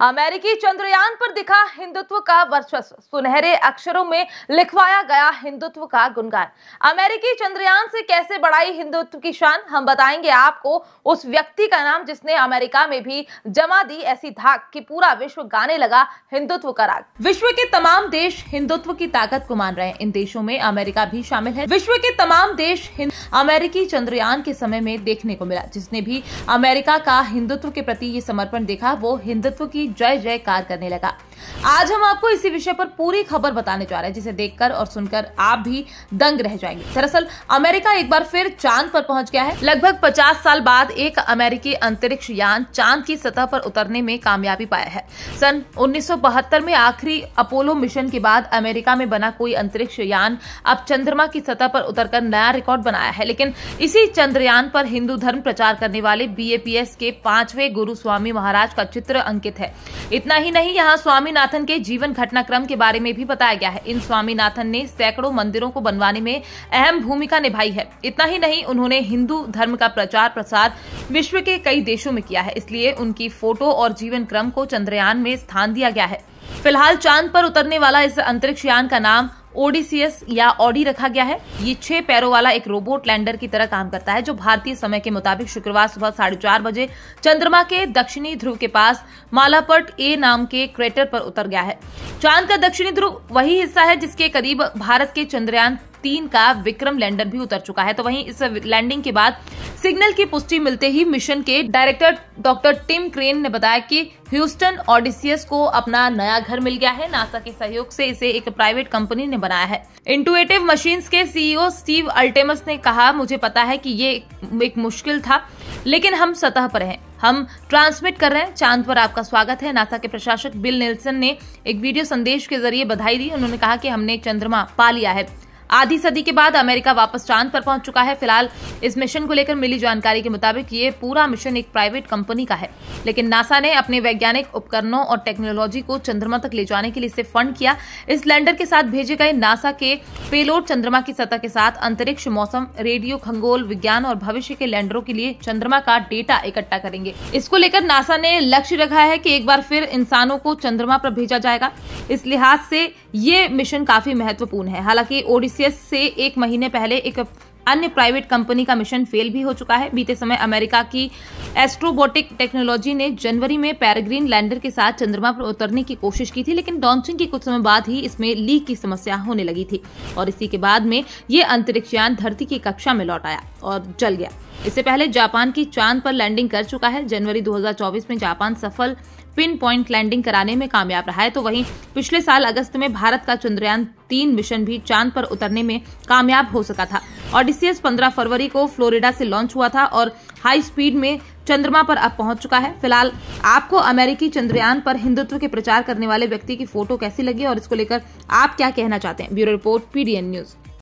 अमेरिकी चंद्रयान पर दिखा हिंदुत्व का वर्चस्व सुनहरे अक्षरों में लिखवाया गया हिंदुत्व का गुणगान अमेरिकी चंद्रयान से कैसे बढ़ाई हिंदुत्व की शान हम बताएंगे आपको उस व्यक्ति का नाम जिसने अमेरिका में भी जमा दी ऐसी धाक कि पूरा विश्व गाने लगा हिंदुत्व का राग विश्व के तमाम देश हिंदुत्व की ताकत को मान रहे हैं इन देशों में अमेरिका भी शामिल है विश्व के तमाम देश अमेरिकी चंद्रयान के समय में देखने को मिला जिसने भी अमेरिका का हिंदुत्व के प्रति ये समर्पण देखा वो हिंदुत्व की जय जयकार करने लगा आज हम आपको इसी विषय पर पूरी खबर बताने जा रहे हैं जिसे देखकर और सुनकर आप भी दंग रह जाएंगे दरअसल अमेरिका एक बार फिर चांद पर पहुंच गया है लगभग 50 साल बाद एक अमेरिकी अंतरिक्ष यान चांद की सतह पर उतरने में कामयाबी पाया है सन उन्नीस में आखिरी अपोलो मिशन के बाद अमेरिका में बना कोई अंतरिक्ष यान अब चंद्रमा की सतह पर उतरकर नया रिकॉर्ड बनाया है लेकिन इसी चंद्रयान पर हिंदू धर्म प्रचार करने वाले बी के पांचवे गुरु स्वामी महाराज का चित्र अंकित है इतना ही नहीं यहाँ स्वामीनाथन स्वामीनाथन के जीवन घटनाक्रम के बारे में भी बताया गया है इन स्वामीनाथन ने सैकड़ों मंदिरों को बनवाने में अहम भूमिका निभाई है इतना ही नहीं उन्होंने हिंदू धर्म का प्रचार प्रसार विश्व के कई देशों में किया है इसलिए उनकी फोटो और जीवन क्रम को चंद्रयान में स्थान दिया गया है फिलहाल चांद पर उतरने वाला इस अंतरिक्ष यान का नाम ओडीसीएस या ऑडी रखा गया है ये छह पैरों वाला एक रोबोट लैंडर की तरह काम करता है जो भारतीय समय के मुताबिक शुक्रवार सुबह साढ़े चार बजे चंद्रमा के दक्षिणी ध्रुव के पास मालापट ए नाम के क्रेटर पर उतर गया है चांद का दक्षिणी ध्रुव वही हिस्सा है जिसके करीब भारत के चंद्रयान तीन का विक्रम लैंडर भी उतर चुका है तो वहीं इस लैंडिंग के बाद सिग्नल की पुष्टि मिलते ही मिशन के डायरेक्टर डॉक्टर टिम क्रेन ने बताया कि ह्यूस्टन ऑडिसियस को अपना नया घर मिल गया है नासा के सहयोग से इसे एक प्राइवेट कंपनी ने बनाया है इंटुएटिव मशीन के सीईओ स्टीव अल्टेमस ने कहा मुझे पता है की ये एक मुश्किल था लेकिन हम सतह पर हैं हम ट्रांसमिट कर रहे हैं चांद पर आपका स्वागत है नासा के प्रशासक बिल नेल्सन ने एक वीडियो संदेश के जरिए बधाई दी उन्होंने कहा कि हमने चंद्रमा पा लिया है आधी सदी के बाद अमेरिका वापस चांद पर पहुंच चुका है फिलहाल इस मिशन को लेकर मिली जानकारी के मुताबिक ये पूरा मिशन एक प्राइवेट कंपनी का है लेकिन नासा ने अपने वैज्ञानिक उपकरणों और टेक्नोलॉजी को चंद्रमा तक ले जाने के लिए इसे फंड किया इस लैंडर के साथ भेजे गए नासा के पेलोड चंद्रमा की सतह के साथ अंतरिक्ष मौसम रेडियो खंगोल विज्ञान और भविष्य के लैंडरों के लिए चंद्रमा का डेटा इकट्ठा करेंगे इसको लेकर नासा ने लक्ष्य रखा है की एक बार फिर इंसानों को चंद्रमा पर भेजा जाएगा इस लिहाज से ये मिशन काफी महत्वपूर्ण है हालांकि ओडिसी एशियस से एक महीने पहले एक अन्य प्राइवेट कंपनी का मिशन फेल भी हो चुका है बीते समय अमेरिका की एस्ट्रोबोटिक टेक्नोलॉजी ने जनवरी में पैराग्रीन लैंडर के साथ चंद्रमा पर उतरने की कोशिश की थी लेकिन लॉन्चिंग के कुछ समय बाद ही इसमें लीक की समस्या होने लगी थी और इसी के बाद में ये अंतरिक्षयान धरती की कक्षा में लौट आया और जल गया इससे पहले जापान की चांद पर लैंडिंग कर चुका है जनवरी 2024 में जापान सफल पिन पॉइंट लैंडिंग कराने में कामयाब रहा है तो वहीं पिछले साल अगस्त में भारत का चंद्रयान तीन मिशन भी चांद पर उतरने में कामयाब हो सका था ऑडिसियस 15 फरवरी को फ्लोरिडा से लॉन्च हुआ था और हाई स्पीड में चंद्रमा पर अब पहुंच चुका है फिलहाल आपको अमेरिकी चंद्रयान पर हिंदुत्व के प्रचार करने वाले व्यक्ति की फोटो कैसी लगी और इसको लेकर आप क्या कहना चाहते हैं ब्यूरो रिपोर्ट पीडीएन न्यूज़